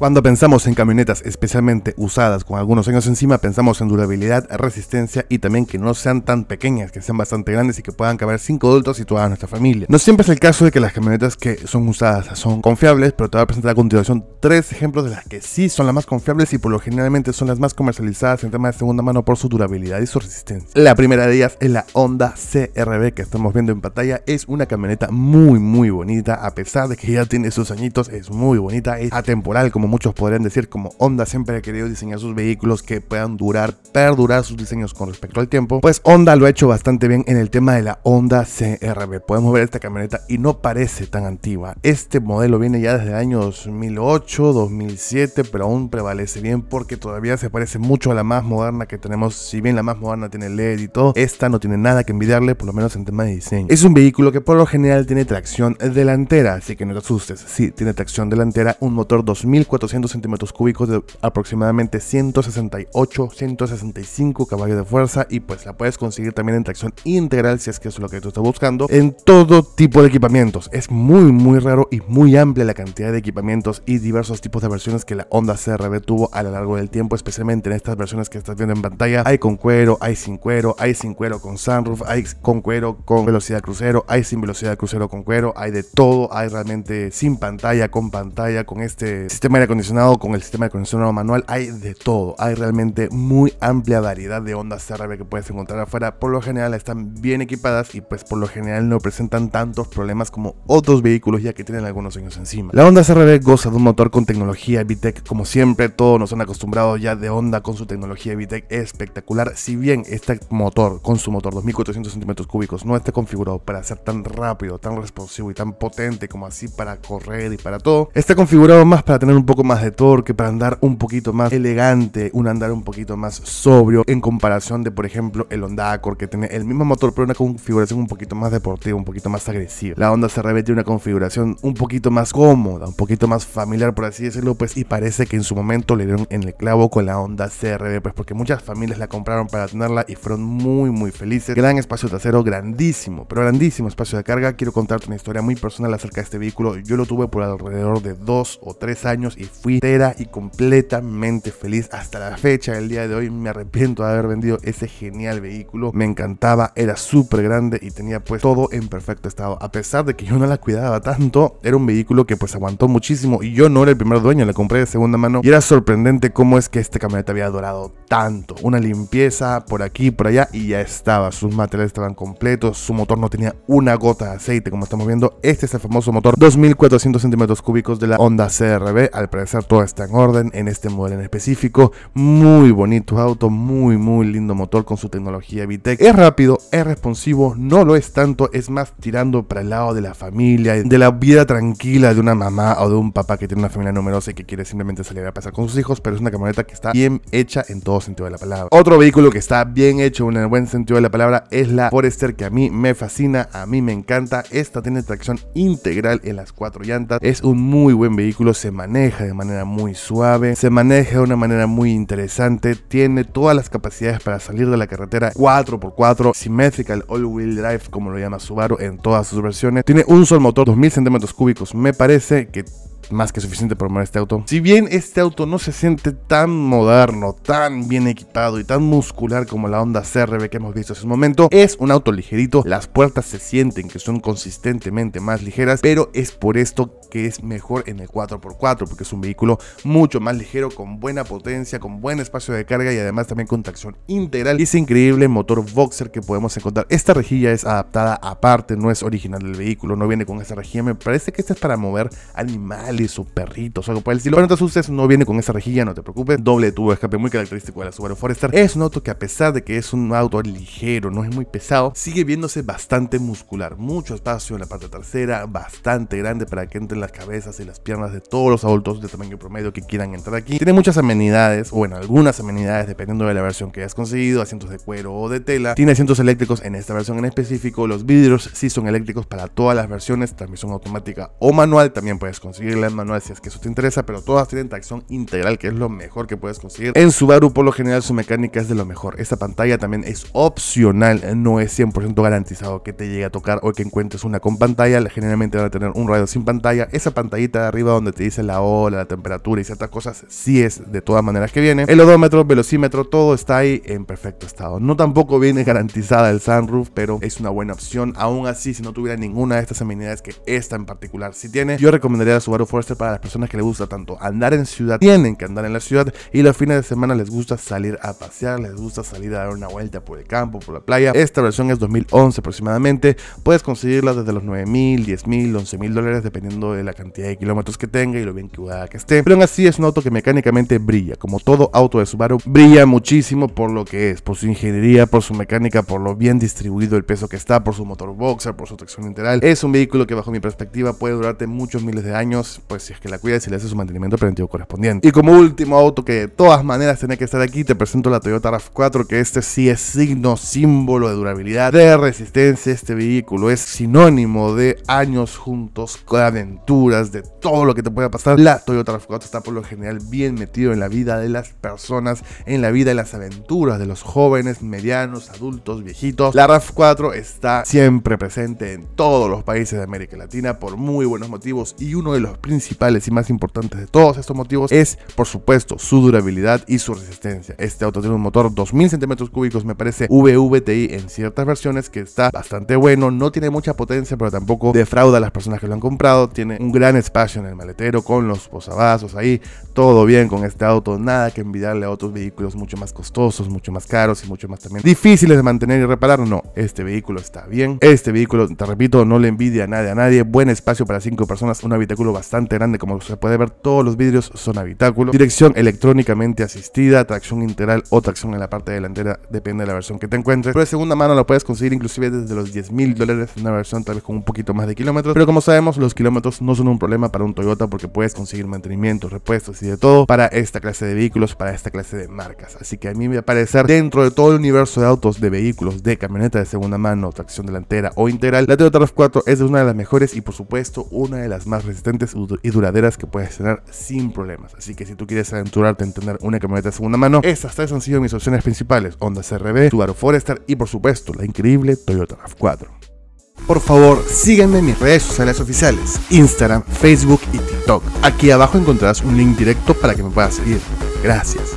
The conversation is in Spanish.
Cuando pensamos en camionetas especialmente usadas con algunos años encima, pensamos en durabilidad, resistencia y también que no sean tan pequeñas, que sean bastante grandes y que puedan caber 5 adultos y toda nuestra familia. No siempre es el caso de que las camionetas que son usadas son confiables, pero te voy a presentar a continuación tres ejemplos de las que sí son las más confiables y por lo generalmente son las más comercializadas en temas de segunda mano por su durabilidad y su resistencia. La primera de ellas es la Honda CRB que estamos viendo en pantalla, es una camioneta muy muy bonita, a pesar de que ya tiene sus añitos, es muy bonita, es atemporal como muchos podrían decir, como Honda siempre ha querido diseñar sus vehículos que puedan durar, perdurar sus diseños con respecto al tiempo, pues Honda lo ha hecho bastante bien en el tema de la Honda CRB. Podemos ver esta camioneta y no parece tan antigua. Este modelo viene ya desde el año 2008, 2007, pero aún prevalece bien porque todavía se parece mucho a la más moderna que tenemos. Si bien la más moderna tiene LED y todo, esta no tiene nada que envidiarle, por lo menos en tema de diseño. Es un vehículo que por lo general tiene tracción delantera, así que no te asustes. si tiene tracción delantera, un motor 2040. 200 centímetros cúbicos de aproximadamente 168, 165 caballos de fuerza y pues la puedes conseguir también en tracción integral si es que es lo que tú estás buscando en todo tipo de equipamientos. Es muy muy raro y muy amplia la cantidad de equipamientos y diversos tipos de versiones que la Honda CRB tuvo a lo largo del tiempo, especialmente en estas versiones que estás viendo en pantalla. Hay con cuero, hay sin cuero, hay sin cuero con sunroof, hay con cuero con velocidad crucero, hay sin velocidad crucero con cuero, hay de todo, hay realmente sin pantalla, con pantalla, con este sistema acondicionado con el sistema de acondicionado manual, hay de todo. Hay realmente muy amplia variedad de ondas CRB que puedes encontrar afuera. Por lo general están bien equipadas y pues por lo general no presentan tantos problemas como otros vehículos ya que tienen algunos años encima. La Honda CRB goza de un motor con tecnología VTEC. Como siempre, todos nos han acostumbrado ya de onda con su tecnología VTEC espectacular. Si bien este motor con su motor 2400 centímetros cúbicos no está configurado para ser tan rápido, tan responsivo y tan potente como así para correr y para todo, está configurado más para tener un poco más de torque, para andar un poquito más elegante, un andar un poquito más sobrio en comparación de, por ejemplo, el Honda Accord que tiene el mismo motor pero una configuración un poquito más deportiva, un poquito más agresiva. La Honda CRB tiene una configuración un poquito más cómoda, un poquito más familiar, por así decirlo, pues y parece que en su momento le dieron en el clavo con la Honda CRB, pues porque muchas familias la compraron para tenerla y fueron muy muy felices. Gran espacio trasero, grandísimo, pero grandísimo espacio de carga. Quiero contarte una historia muy personal acerca de este vehículo. Yo lo tuve por alrededor de dos o tres años y fui entera y completamente feliz hasta la fecha del día de hoy. Me arrepiento de haber vendido ese genial vehículo. Me encantaba, era súper grande y tenía pues todo en perfecto estado. A pesar de que yo no la cuidaba tanto, era un vehículo que pues aguantó muchísimo y yo no era el primer dueño, la compré de segunda mano y era sorprendente cómo es que este camioneta había dorado tanto. Una limpieza por aquí, por allá y ya estaba. Sus materiales estaban completos, su motor no tenía una gota de aceite como estamos viendo. Este es el famoso motor 2400 centímetros cúbicos de la Honda CRB. Al parecer todo está en orden en este modelo en específico. Muy bonito auto, muy muy lindo motor con su tecnología vitec Es rápido, es responsivo, no lo es tanto, es más tirando para el lado de la familia, de la vida tranquila de una mamá o de un papá que tiene una familia numerosa y que quiere simplemente salir a pasar con sus hijos, pero es una camioneta que está bien hecha en todo sentido de la palabra. Otro vehículo que está bien hecho en el buen sentido de la palabra es la Forester que a mí me fascina, a mí me encanta. Esta tiene tracción integral en las cuatro llantas, es un muy buen vehículo, se maneja de manera muy suave, se maneja de una manera muy interesante, tiene todas las capacidades para salir de la carretera 4x4, Symmetrical all-wheel drive como lo llama Subaru en todas sus versiones, tiene un solo motor, 2000 centímetros cúbicos, me parece que más que suficiente para mover este auto. Si bien este auto no se siente tan moderno, tan bien equipado y tan muscular como la Honda CRV que hemos visto hace un momento, es un auto ligerito, las puertas se sienten que son consistentemente más ligeras, pero es por esto que es mejor en el 4x4, porque es un vehículo mucho más ligero, con buena potencia, con buen espacio de carga y además también con tracción integral y ese increíble motor boxer que podemos encontrar. Esta rejilla es adaptada aparte, no es original del vehículo, no viene con esa rejilla, me parece que esta es para mover animales su su perritos o algo por el estilo. Pero no te asustes, no viene con esa rejilla, no te preocupes. Doble tubo de escape muy característico de la Subaru Forester. Es un auto que a pesar de que es un auto ligero, no es muy pesado, sigue viéndose bastante muscular. Mucho espacio en la parte trasera, bastante grande para que entren las cabezas y las piernas de todos los adultos de tamaño promedio que quieran entrar aquí. Tiene muchas amenidades, o bueno, algunas amenidades dependiendo de la versión que hayas conseguido, asientos de cuero o de tela. Tiene asientos eléctricos en esta versión en específico. Los vidrios sí son eléctricos para todas las versiones, transmisión automática o manual, también puedes conseguirla manual si es que eso te interesa, pero todas tienen taxón integral, que es lo mejor que puedes conseguir. En Subaru, por lo general, su mecánica es de lo mejor. Esta pantalla también es opcional, no es 100% garantizado que te llegue a tocar o que encuentres una con pantalla. Generalmente van a tener un radio sin pantalla. Esa pantallita de arriba donde te dice la ola la temperatura y ciertas cosas, sí es de todas maneras que viene. El odómetro, velocímetro, todo está ahí en perfecto estado. No tampoco viene garantizada el sunroof, pero es una buena opción. Aún así, si no tuviera ninguna de estas amenidades que esta en particular sí tiene, yo recomendaría a Subaru Fuerte para las personas que les gusta tanto andar en ciudad, tienen que andar en la ciudad y los fines de semana les gusta salir a pasear, les gusta salir a dar una vuelta por el campo, por la playa. Esta versión es 2011 aproximadamente, puedes conseguirla desde los 9 mil, 10 mil, 11 mil dólares dependiendo de la cantidad de kilómetros que tenga y lo bien que esté. Pero aún así es un auto que mecánicamente brilla, como todo auto de Subaru, brilla muchísimo por lo que es, por su ingeniería, por su mecánica, por lo bien distribuido el peso que está, por su motor boxer, por su tracción integral. Es un vehículo que bajo mi perspectiva puede durarte muchos miles de años, pues si es que la cuida y le hace su mantenimiento preventivo correspondiente. Y como último auto que de todas maneras tiene que estar aquí, te presento la Toyota RAV4, que este sí es signo, símbolo de durabilidad, de resistencia. Este vehículo es sinónimo de años juntos, con aventuras, de todo lo que te pueda pasar. La Toyota RAV4 está por lo general bien metido en la vida de las personas, en la vida de las aventuras de los jóvenes, medianos, adultos, viejitos. La RAV4 está siempre presente en todos los países de América Latina por muy buenos motivos y uno de los principales y más importantes de todos estos motivos es, por supuesto, su durabilidad y su resistencia. Este auto tiene un motor 2000 centímetros cúbicos, me parece VVTi en ciertas versiones, que está bastante bueno, no tiene mucha potencia, pero tampoco defrauda a las personas que lo han comprado. Tiene un gran espacio en el maletero con los posavasos ahí, todo bien con este auto, nada que envidiarle a otros vehículos mucho más costosos, mucho más caros y mucho más también difíciles de mantener y reparar. No, este vehículo está bien. Este vehículo, te repito, no le envidia a nadie, a nadie. Buen espacio para cinco personas, un habitáculo bastante grande, como se puede ver, todos los vidrios son habitáculos. Dirección electrónicamente asistida, tracción integral o tracción en la parte delantera, depende de la versión que te encuentres. Pero de segunda mano la puedes conseguir inclusive desde los 10 mil dólares, una versión tal vez con un poquito más de kilómetros. Pero como sabemos, los kilómetros no son un problema para un Toyota porque puedes conseguir mantenimiento, repuestos y de todo para esta clase de vehículos, para esta clase de marcas. Así que a mí me va a parecer dentro de todo el universo de autos, de vehículos, de camioneta de segunda mano, tracción delantera o integral, la Toyota RAV4 es una de las mejores y por supuesto una de las más resistentes y duraderas que puedes tener sin problemas. Así que si tú quieres aventurarte en tener una camioneta de segunda mano, estas tres han sido mis opciones principales: Honda CRB, Subaru Forester y, por supuesto, la increíble Toyota RAV4. Por favor, sígueme en mis redes sociales oficiales, Instagram, Facebook y TikTok. Aquí abajo encontrarás un link directo para que me puedas seguir. Gracias.